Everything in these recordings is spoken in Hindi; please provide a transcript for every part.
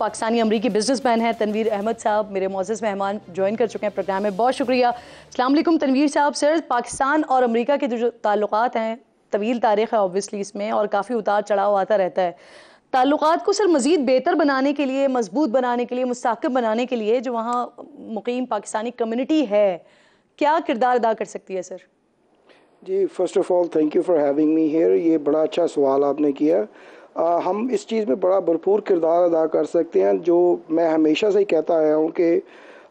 पाकिस्तानी अमरीकी बिजनेसमैन है तनवीर अहमद साहब मेरे मोजिस मेहमान ज्वाइन कर चुके हैं प्रोग्राम में बहुत शुक्रिया अलमैकम तनवीर साहब सर पाकिस्तान और अमरीका के जो ताल्लुक हैं तवील तारीख़ है ऑब्वियसली इसमें और काफ़ी उतार चढ़ाव आता रहता है ताल्लुक को सर मज़ीद बेहतर बनाने के लिए मजबूत बनाने के लिए मुस्तकम बनाने के लिए जो वहाँ मुकीम पाकिस्तानी कम्यूनिटी है क्या किरदार अदा कर सकती है सर जी first of all thank you for having me here ये बड़ा अच्छा सवाल आपने किया आ, हम इस चीज़ में बड़ा भरपूर किरदार अदा कर सकते हैं जो मैं हमेशा से ही कहता आया हूँ कि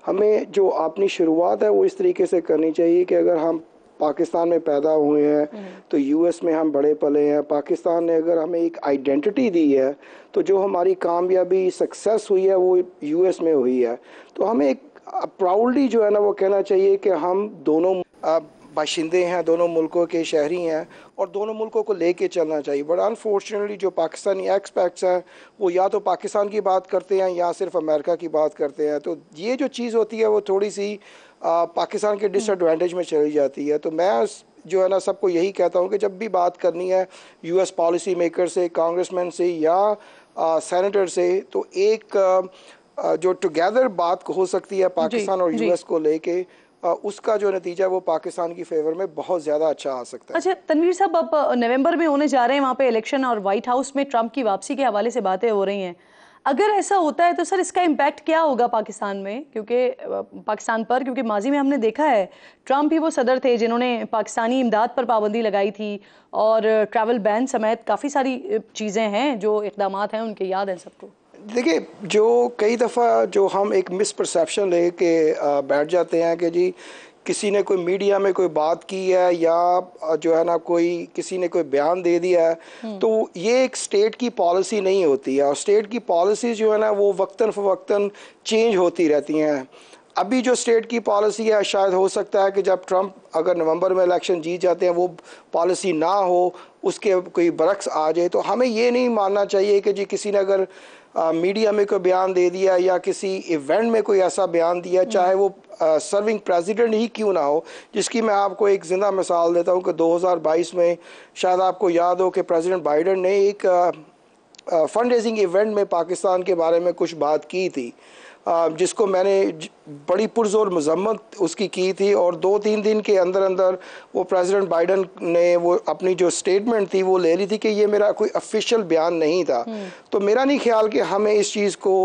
हमें जो अपनी शुरुआत है वो इस तरीके से करनी चाहिए कि अगर हम पाकिस्तान में पैदा हुए हैं हम्म। तो यूएस में हम बड़े पले हैं पाकिस्तान ने अगर हमें एक आइडेंटिटी दी है तो जो हमारी कामयाबी सक्सेस हुई है वो यूएस में हुई है तो हमें एक प्राउडली जो है ना वो कहना चाहिए कि हम दोनों बाशिंदे हैं दोनों मुल्कों के शहरी हैं और दोनों मुल्कों को लेके चलना चाहिए बट अनफॉर्चुनेटली जो पाकिस्तानी एक्सपैक्ट्स हैं वो या तो पाकिस्तान की बात करते हैं या सिर्फ अमेरिका की बात करते हैं तो ये जो चीज़ होती है वो थोड़ी सी आ, पाकिस्तान के डिसएडवांटेज में चली जाती है तो मैं जो है ना सबको यही कहता हूँ कि जब भी बात करनी है यू पॉलिसी मेकर से कांग्रेसमैन से या सैनिटर सेनेटर से तो एक आ, जो टुगेदर बात हो सकती है पाकिस्तान और यूएस को लेके उसका जो नतीजा वो पाकिस्तान की फेवर में बहुत ज़्यादा अच्छा आ सकता है अच्छा तनवीर साहब अब नवंबर में होने जा रहे हैं वहाँ पे इलेक्शन और वाइट हाउस में ट्रंप की वापसी के हवाले से बातें हो रही हैं अगर ऐसा होता है तो सर इसका इम्पैक्ट क्या होगा पाकिस्तान में क्योंकि पाकिस्तान पर क्योंकि माजी में हमने देखा है ट्रंप ही वो सदर थे जिन्होंने पाकिस्तानी इमदाद पर पाबंदी लगाई थी और ट्रैवल बैन समेत काफ़ी सारी चीज़ें हैं जो इकदाम हैं उनके याद हैं सबको देखिए जो कई दफ़ा जो हम एक मिसपरसेप्शन ले के बैठ जाते हैं कि जी किसी ने कोई मीडिया में कोई बात की है या जो है ना कोई किसी ने कोई बयान दे दिया है हम्म। तो ये एक स्टेट की पॉलिसी नहीं होती है और स्टेट की पॉलिसी जो है ना वो वक्ता फ़वक्ता चेंज होती रहती हैं अभी जो स्टेट की पॉलिसी है शायद हो सकता है कि जब ट्रंप अगर नवंबर में इलेक्शन जीत जाते हैं वो पॉलिसी ना हो उसके कोई बरक्स आ जाए तो हमें ये नहीं मानना चाहिए कि जी किसी ने अगर आ, मीडिया में कोई बयान दे दिया या किसी इवेंट में कोई ऐसा बयान दिया हम्म। चाहे वो आ, सर्विंग प्रेसिडेंट ही क्यों ना हो जिसकी मैं आपको एक ज़िंदा मिसाल देता हूँ कि 2022 में शायद आपको याद हो कि प्रेसिडेंट बाइडन ने एक फंड रेजिंग इवेंट में पाकिस्तान के बारे में कुछ बात की थी जिसको मैंने बड़ी पुरजोर मजम्मत उसकी की थी और दो तीन दिन के अंदर अंदर वो प्रेसिडेंट बाइडन ने वो अपनी जो स्टेटमेंट थी वो ले ली थी कि ये मेरा कोई ऑफिशियल बयान नहीं था हम्म। तो मेरा नहीं ख्याल कि हमें इस चीज़ को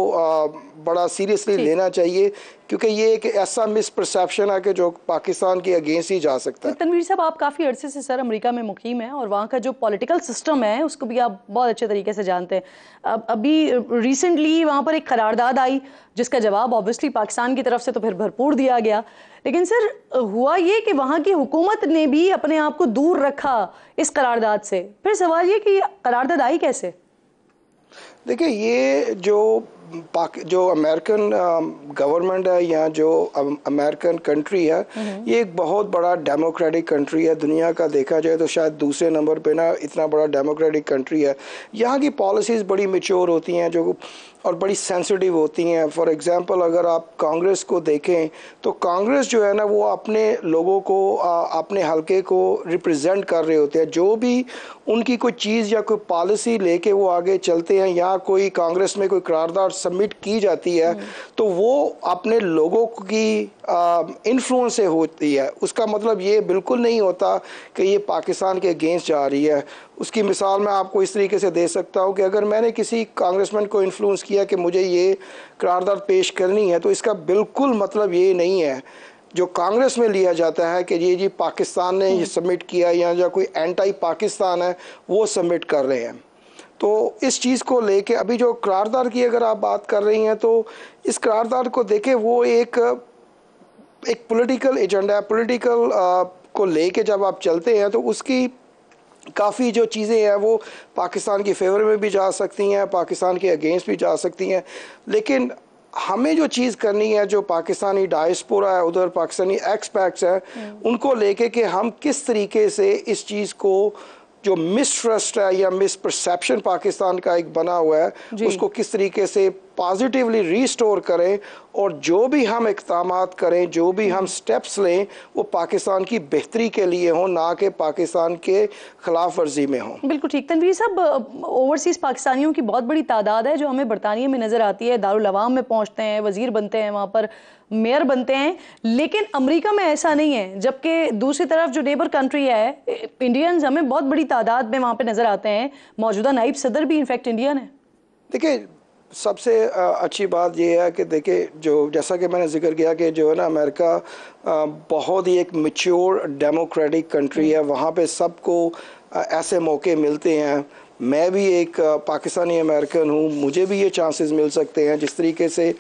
बड़ा सीरियसली लेना चाहिए क्योंकि ये एक ऐसा मिसप्रसप्शन है कि जो पाकिस्तान के अगेंस्ट ही जा सकता है तो तनवीर साहब आप काफ़ी अरसे से सर अमेरिका में मुकीम हैं और वहाँ का जो पॉलिटिकल सिस्टम है उसको भी आप बहुत अच्छे तरीके से जानते हैं अब अभी रिसेंटली वहाँ पर एक करारदाद आई जिसका जवाब ऑब्वियसली पाकिस्तान की तरफ से तो फिर भरपूर दिया गया लेकिन सर हुआ ये कि वहाँ की हुकूमत ने भी अपने आप को दूर रखा इस करारदाद से फिर सवाल ये कि करारदाद आई कैसे देखिए ये जो जो अमेरिकन गवर्नमेंट है या जो अमेरिकन कंट्री है हम्म। ये एक बहुत बड़ा डेमोक्रेटिक कंट्री है दुनिया का देखा जाए तो शायद दूसरे नंबर पे ना इतना बड़ा डेमोक्रेटिक कंट्री है यहाँ की पॉलिसीज़ बड़ी मेच्योर होती हैं जो और बड़ी सेंसिटिव होती हैं फॉर एग्ज़ाम्पल अगर आप कांग्रेस को देखें तो कांग्रेस जो है ना वो अपने लोगों को अपने हलके को रिप्रेजेंट कर रहे होते हैं जो भी उनकी कोई चीज़ या कोई पॉलिसी लेके वो आगे चलते हैं या कोई कांग्रेस में कोई करारदार सबमिट की जाती है हम्म। तो वो अपने लोगों की इन्फ्लुएंस से होती है उसका मतलब ये बिल्कुल नहीं होता कि ये पाकिस्तान के अगेंस्ट जा रही है उसकी मिसाल मैं आपको इस तरीके से दे सकता हूँ कि अगर मैंने किसी कांग्रेसमैन को इन्फ्लुएंस किया कि मुझे ये करारदाद पेश करनी है तो इसका बिल्कुल मतलब ये नहीं है जो कांग्रेस में लिया जाता है कि ये जी पाकिस्तान ने ये हम्म। सबमिट किया या जो कोई एंटी पाकिस्तान है वो सबमिट कर रहे हैं तो इस चीज़ को लेके अभी जो करारदार की अगर आप बात कर रही हैं तो इस करारदार को देखे वो एक एक पॉलिटिकल एजेंडा पॉलिटिकल को लेके जब आप चलते हैं तो उसकी काफ़ी जो चीज़ें हैं वो पाकिस्तान के फेवर में भी जा सकती हैं पाकिस्तान के अगेंस्ट भी जा सकती हैं लेकिन हमें जो चीज़ करनी है जो पाकिस्तानी डायस्पोरा है उधर पाकिस्तानी एक्सपैक्ट्स हैं हम्म। उनको लेके कि हम किस तरीके से इस चीज़ को जो मिसट्रस्ट है या मिसपरसेप्शन पाकिस्तान का एक बना हुआ है उसको किस तरीके से पॉजिटिवली रीस्टोर करें और जो भी हम इकदाम करें जो भी हम स्टेप्स लें वो पाकिस्तान की बेहतरी के लिए हों ना कि पाकिस्तान के खिलाफ वर्जी में हों बिल्कुल ठीक तनवीर साहब ओवरसीज़ पाकिस्तानियों की बहुत बड़ी तादाद है जो हमें बरतानिया में नज़र आती है दारवाम में पहुँचते हैं वजीर बनते हैं वहाँ पर मेयर बनते हैं लेकिन अमरीका में ऐसा नहीं है जबकि दूसरी तरफ जो नेबर कंट्री है इंडियंस हमें बहुत बड़ी तादाद में वहाँ पर नज़र आते हैं मौजूदा नाइब सदर भी इनफैक्ट इंडियन है देखिए सबसे अच्छी बात यह है कि देखिए जो जैसा कि मैंने जिक्र किया कि जो है ना अमेरिका बहुत ही एक मेच्योर डेमोक्रेटिक कंट्री है वहाँ पे सबको ऐसे मौके मिलते हैं मैं भी एक पाकिस्तानी अमेरिकन हूँ मुझे भी ये चांसेस मिल सकते हैं जिस तरीके से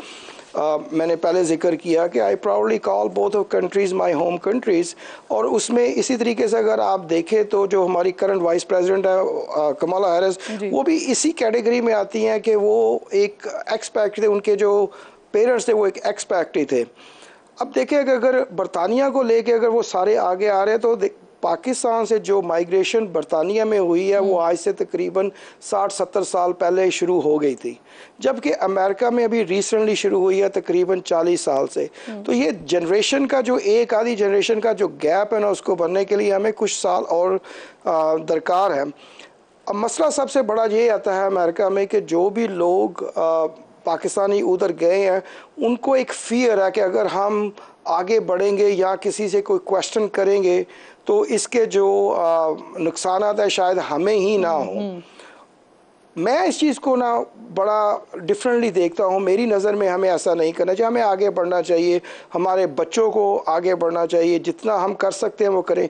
मैंने पहले जिक्र किया कि I proudly call both of countries my home countries और उसमें इसी तरीके से अगर आप देखें तो जो हमारी करंट वाइस प्रेजिडेंट है कमला हैरिस वो भी इसी कैटेगरी में आती हैं कि वो एक एक्सपैक्ट थे उनके जो पेरेंट्स थे वो एक एक्सपैक्ट ही थे अब देखें अगर बरतानिया को लेके अगर वो सारे आगे आ रहे हैं तो पाकिस्तान से जो माइग्रेशन बरतानिया में हुई है वो आज से तकरीबन 60-70 साल पहले शुरू हो गई थी जबकि अमेरिका में अभी रिसेंटली शुरू हुई है तकरीबन 40 साल से तो ये जनरेशन का जो एक आधी जनरेशन का जो गैप है ना उसको भरने के लिए हमें कुछ साल और दरकार है अब मसला सबसे बड़ा ये आता है अमेरिका में कि जो भी लोग पाकिस्तानी उधर गए हैं उनको एक फियर है कि अगर हम आगे बढ़ेंगे या किसी से कोई क्वेश्चन करेंगे तो इसके जो नुकसान है शायद हमें ही ना हो हम्म, हम्म। मैं इस चीज़ को ना बड़ा डिफरेंटली देखता हूँ मेरी नज़र में हमें ऐसा नहीं करना चाहिए हमें आगे बढ़ना चाहिए हमारे बच्चों को आगे बढ़ना चाहिए जितना हम कर सकते हैं वो करें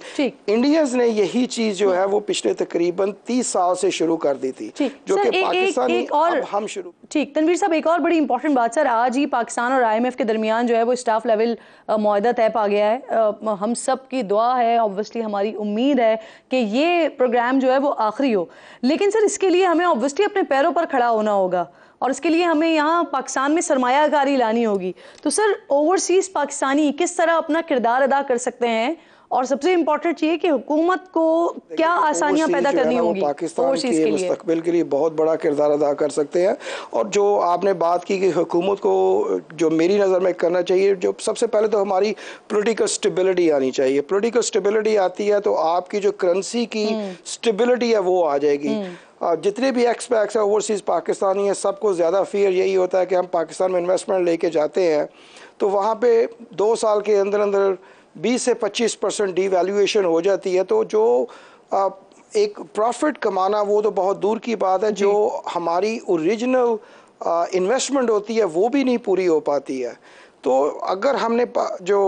इंडियंस ने यही चीज़ जो हम्म। है वो पिछले तकरीबन तीस साल से शुरू कर दी थी जो कि पाकिस्तान एक, एक और हम शुरू ठीक तनवीर साहब एक और बड़ी इंपॉर्टेंट बात सर आज ही पाकिस्तान और आई के दरमियान जो है वो स्टाफ लेवल माहदा तय पा गया है हम सब की दुआ है ऑब्वियसली हमारी उम्मीद है कि ये प्रोग्राम जो है वो आखिरी हो लेकिन सर इसके लिए हमें ऑब्वियसली मोस्टली अपने पैरों पर खड़ा होना होगा और इसके लिए हमें यहाँ पाकिस्तान में सरमायाकारी लानी होगी तो सर ओवरसीज़ पाकिस्तानी किस तरह अपना किरदार अदा कर सकते हैं और सबसे इम्पोर्टेंट ये कि हुकूमत को क्या आसानियां पैदा करनी होंगी पाकिस्तान के मुस्तबिल के लिए बहुत बड़ा किरदार अदा कर सकते हैं और जो आपने बात की कि हुकूमत को जो मेरी नज़र में करना चाहिए जो सबसे पहले तो हमारी पोलिटिकल स्टेबिलिटी आनी चाहिए पोलिटिकल स्टेबिलिटी आती है तो आपकी जो करेंसी की स्टेबिलिटी हम्म। है वो आ जाएगी हम्म। जितने भी एक्सपैक्स हैं ओवरसीज़ पाकिस्तानी हैं सबको ज़्यादा फियर यही होता है कि हम पाकिस्तान में इन्वेस्टमेंट लेके जाते हैं तो वहाँ पे दो साल के अंदर अंदर 20 से 25 परसेंट वैल्यूएशन हो जाती है तो जो आ, एक प्रॉफिट कमाना वो तो बहुत दूर की बात है जो हमारी ओरिजिनल इन्वेस्टमेंट होती है वो भी नहीं पूरी हो पाती है तो अगर हमने जो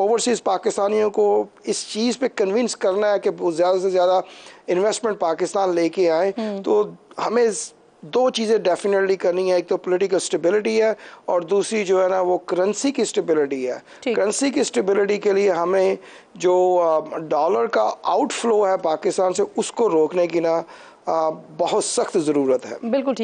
ओवरसीज़ पाकिस्तानियों को इस चीज़ पे कन्विंस करना है कि ज़्यादा से ज़्यादा इन्वेस्टमेंट पाकिस्तान लेके आए हम्म। तो हमें दो चीज़ें डेफिनेटली करनी है एक तो पॉलिटिकल स्टेबिलिटी है और दूसरी जो है ना वो करेंसी की स्टेबिलिटी है करेंसी की स्टेबिलिटी के लिए हमें जो डॉलर का आउटफ्लो है पाकिस्तान से उसको रोकने की ना बहुत सख्त ज़रूरत है बिल्कुल ठीक